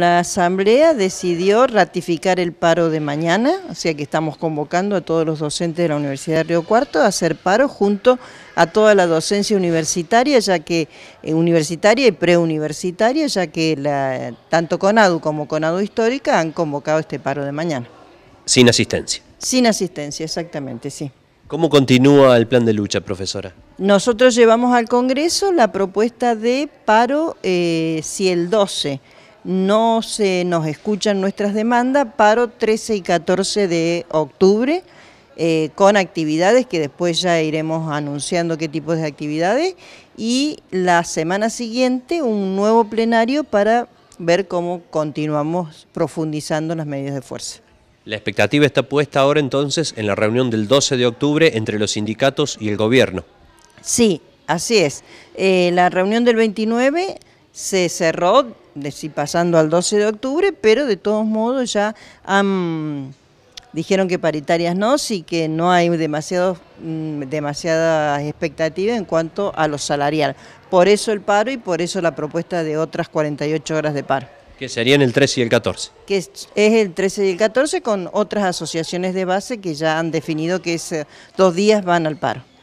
La Asamblea decidió ratificar el paro de mañana, o sea que estamos convocando a todos los docentes de la Universidad de Río Cuarto a hacer paro junto a toda la docencia universitaria, ya que eh, universitaria y preuniversitaria, ya que tanto CONADU como CONADU Histórica han convocado este paro de mañana. Sin asistencia. Sin asistencia, exactamente, sí. ¿Cómo continúa el plan de lucha, profesora? Nosotros llevamos al Congreso la propuesta de paro eh, si el 12 no se nos escuchan nuestras demandas, paro 13 y 14 de octubre, eh, con actividades que después ya iremos anunciando qué tipo de actividades, y la semana siguiente un nuevo plenario para ver cómo continuamos profundizando las medidas de fuerza. La expectativa está puesta ahora entonces en la reunión del 12 de octubre entre los sindicatos y el gobierno. Sí, así es. Eh, la reunión del 29 se cerró, pasando al 12 de octubre, pero de todos modos ya han, dijeron que paritarias no, sí que no hay demasiados, mm, demasiadas expectativas en cuanto a lo salarial. Por eso el paro y por eso la propuesta de otras 48 horas de paro. Que serían el 13 y el 14. Que es el 13 y el 14 con otras asociaciones de base que ya han definido que esos eh, dos días van al paro.